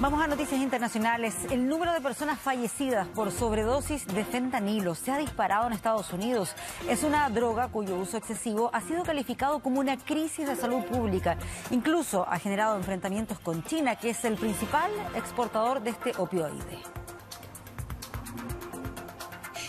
Vamos a noticias internacionales. El número de personas fallecidas por sobredosis de fentanilo se ha disparado en Estados Unidos. Es una droga cuyo uso excesivo ha sido calificado como una crisis de salud pública. Incluso ha generado enfrentamientos con China, que es el principal exportador de este opioide.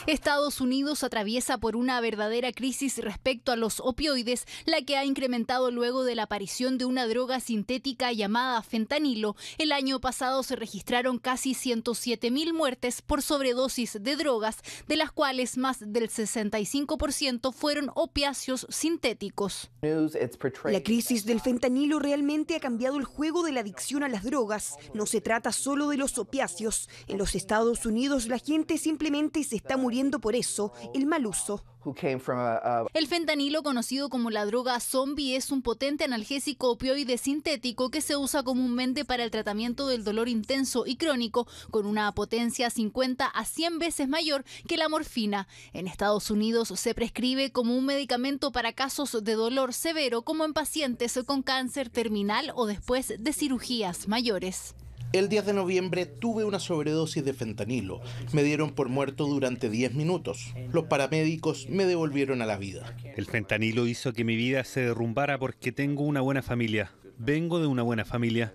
Estados Unidos atraviesa por una verdadera crisis respecto a los opioides, la que ha incrementado luego de la aparición de una droga sintética llamada fentanilo. El año pasado se registraron casi 107 mil muertes por sobredosis de drogas, de las cuales más del 65% fueron opiáceos sintéticos. La crisis del fentanilo realmente ha cambiado el juego de la adicción a las drogas. No se trata solo de los opiáceos. En los Estados Unidos la gente simplemente se está muriendo por eso, el mal uso. El fentanilo, conocido como la droga zombie, es un potente analgésico opioide sintético que se usa comúnmente para el tratamiento del dolor intenso y crónico, con una potencia 50 a 100 veces mayor que la morfina. En Estados Unidos se prescribe como un medicamento para casos de dolor severo, como en pacientes con cáncer terminal o después de cirugías mayores. El 10 de noviembre tuve una sobredosis de fentanilo. Me dieron por muerto durante 10 minutos. Los paramédicos me devolvieron a la vida. El fentanilo hizo que mi vida se derrumbara porque tengo una buena familia. Vengo de una buena familia.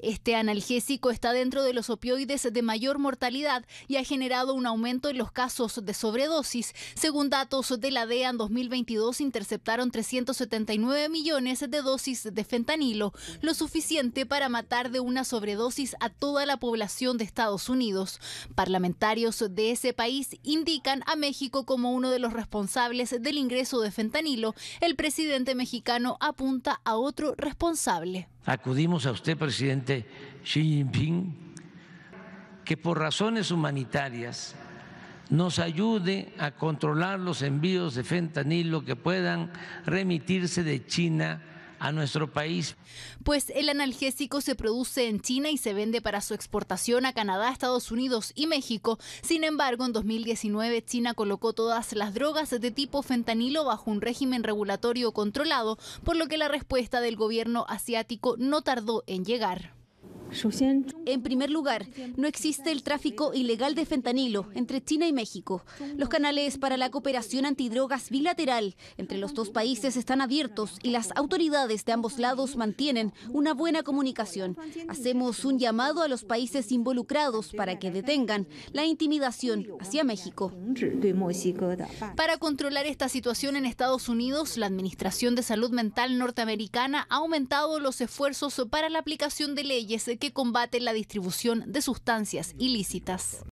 Este analgésico está dentro de los opioides de mayor mortalidad y ha generado un aumento en los casos de sobredosis. Según datos de la DEA, en 2022 interceptaron 379 millones de dosis de fentanilo, lo suficiente para matar de una sobredosis a toda la población de Estados Unidos. Parlamentarios de ese país indican a México como uno de los responsables del ingreso de fentanilo. El presidente mexicano apunta a otro responsable. Acudimos a usted, presidente Xi Jinping, que por razones humanitarias nos ayude a controlar los envíos de fentanilo que puedan remitirse de China a nuestro país. Pues el analgésico se produce en China y se vende para su exportación a Canadá, Estados Unidos y México. Sin embargo, en 2019 China colocó todas las drogas de tipo fentanilo bajo un régimen regulatorio controlado, por lo que la respuesta del gobierno asiático no tardó en llegar. En primer lugar, no existe el tráfico ilegal de fentanilo entre China y México. Los canales para la cooperación antidrogas bilateral entre los dos países están abiertos y las autoridades de ambos lados mantienen una buena comunicación. Hacemos un llamado a los países involucrados para que detengan la intimidación hacia México. Para controlar esta situación en Estados Unidos, la Administración de Salud Mental norteamericana ha aumentado los esfuerzos para la aplicación de leyes que combate la distribución de sustancias ilícitas.